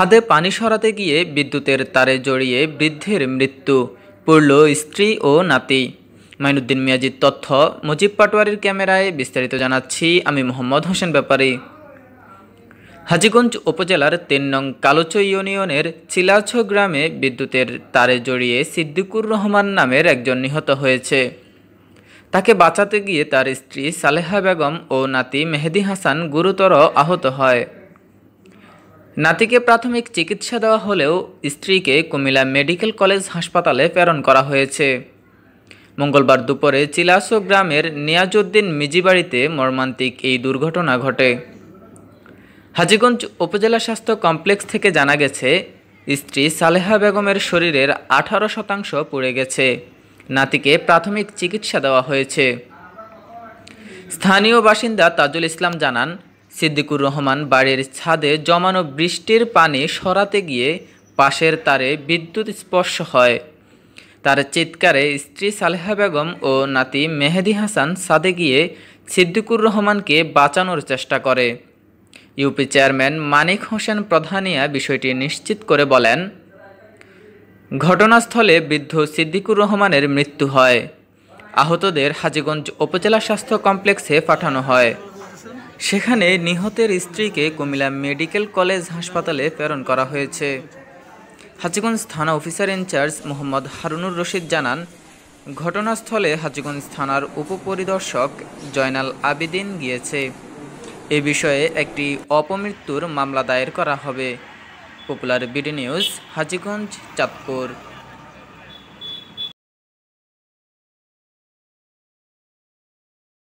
ছাদে পানি সরাতে গিয়ে বিদ্যুতের তারে জড়িয়ে বৃদ্ধের মৃত্যু পড়ল স্ত্রী ও নাতি মাইনুদ্দিন মিয়াজির তথ্য মুজিব পাটোয়ারির ক্যামেরায় বিস্তারিত জানাচ্ছি আমি মোহাম্মদ হোসেন ব্যাপারী হাজিগঞ্জ উপজেলার তিন নং কালোচ ইউনিয়নের চিলাছ গ্রামে বিদ্যুতের তারে জড়িয়ে সিদ্দিকুর রহমান নামের একজন নিহত হয়েছে তাকে বাঁচাতে গিয়ে তার স্ত্রী সালেহা বেগম ও নাতি মেহেদি হাসান গুরুতর আহত হয় নাতিকে প্রাথমিক চিকিৎসা দেওয়া হলেও স্ত্রীকে কুমিল্লা মেডিকেল কলেজ হাসপাতালে প্রেরণ করা হয়েছে মঙ্গলবার দুপুরে চিলাসো গ্রামের নিয়াজউদ্দিন মিজিবাড়িতে মর্মান্তিক এই দুর্ঘটনা ঘটে হাজিগঞ্জ উপজেলা স্বাস্থ্য কমপ্লেক্স থেকে জানা গেছে স্ত্রী সালেহা বেগমের শরীরের আঠারো শতাংশ পুড়ে গেছে নাতিকে প্রাথমিক চিকিৎসা দেওয়া হয়েছে স্থানীয় বাসিন্দা তাজুল ইসলাম জানান সিদ্দিকুর রহমান বাড়ির ছাদে জমানো বৃষ্টির পানি সরাতে গিয়ে পাশের তারে বিদ্যুৎ স্পর্শ হয় তার চিৎকারে স্ত্রী সালেহা বেগম ও নাতি মেহেদি হাসান সাদে গিয়ে সিদ্দিকুর রহমানকে বাঁচানোর চেষ্টা করে ইউপি চেয়ারম্যান মানিক হোসেন প্রধানিয়া বিষয়টি নিশ্চিত করে বলেন ঘটনাস্থলে বৃদ্ধ সিদ্দিকুর রহমানের মৃত্যু হয় আহতদের হাজিগঞ্জ উপজেলা স্বাস্থ্য কমপ্লেক্সে পাঠানো হয় সেখানে নিহতের স্ত্রীকে কুমিল্লা মেডিকেল কলেজ হাসপাতালে প্রেরণ করা হয়েছে হাজিগঞ্জ থানা অফিসার ইনচার্জ মোহাম্মদ হারুনুর রশিদ জানান ঘটনাস্থলে হাজিগঞ্জ থানার উপপরিদর্শক জয়নাল আবেদিন গিয়েছে এ বিষয়ে একটি অপমৃত্যুর মামলা দায়ের করা হবে popular BD news Hajiganj Chandpur